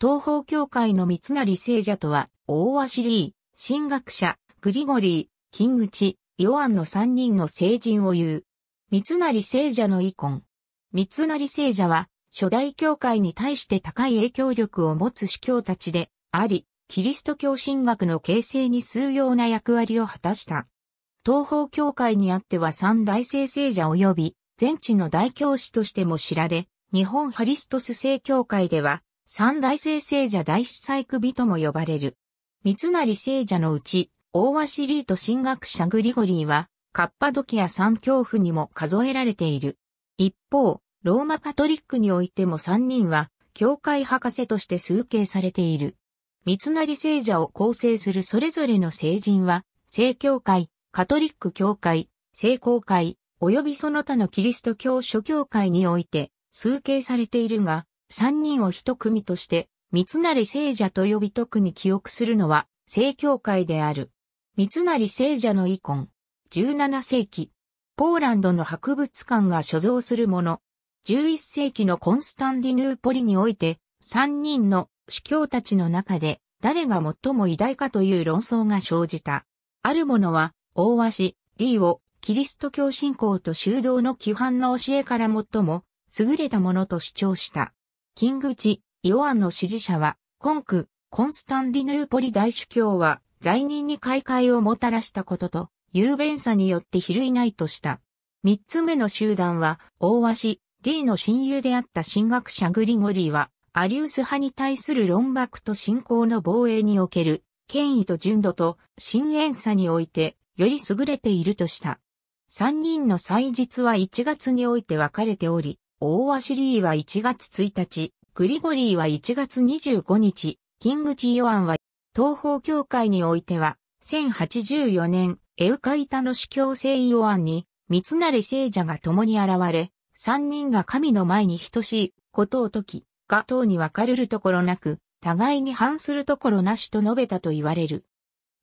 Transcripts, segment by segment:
東方教会の三成聖者とは、大足リー、神学者、グリゴリー、金口、ヨアンの三人の聖人を言う。三成聖者の遺恨。三成聖者は、初代教会に対して高い影響力を持つ主教たちであり、キリスト教神学の形成に数要な役割を果たした。東方教会にあっては三大聖聖者及び、全地の大教師としても知られ、日本ハリストス聖教会では、三大聖聖者大司祭首とも呼ばれる。三成聖者のうち、大シリート神学者グリゴリーは、カッパドキア三教父にも数えられている。一方、ローマカトリックにおいても三人は、教会博士として崇敬されている。三成聖者を構成するそれぞれの聖人は、聖教会、カトリック教会、聖公会、及びその他のキリスト教諸教会において、崇敬されているが、三人を一組として、三成聖者と呼び特に記憶するのは、聖教会である。三成聖者の遺魂。17世紀。ポーランドの博物館が所蔵するもの。11世紀のコンスタンディヌーポリにおいて、三人の主教たちの中で、誰が最も偉大かという論争が生じた。ある者は、大鷲、リーを、キリスト教信仰と修道の規範の教えから最も、優れたものと主張した。キングチ・イオアンの支持者は、今区、コンスタンディヌーポリ大主教は、罪人に開会をもたらしたことと、雄弁さによって比類ないとした。三つ目の集団は、大鷲、D の親友であった神学者グリゴリーは、アリウス派に対する論爆と信仰の防衛における、権威と純度と、深淵さにおいて、より優れているとした。三人の祭日は1月において分かれており、オーワシリーは1月1日、グリゴリーは1月25日、キングチ・ヨアンは、東方教会においては、1084年、エウカイタの主教聖ヨアンに、三成聖者が共に現れ、三人が神の前に等しいことを解き、が等に分かれるところなく、互いに反するところなしと述べたと言われる。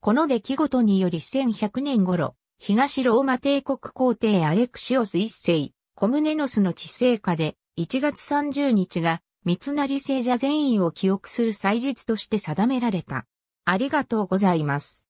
この出来事により1100年頃、東ローマ帝国皇帝アレクシオス一世、コムネノスの治世下で1月30日が三成聖者全員を記憶する祭日として定められた。ありがとうございます。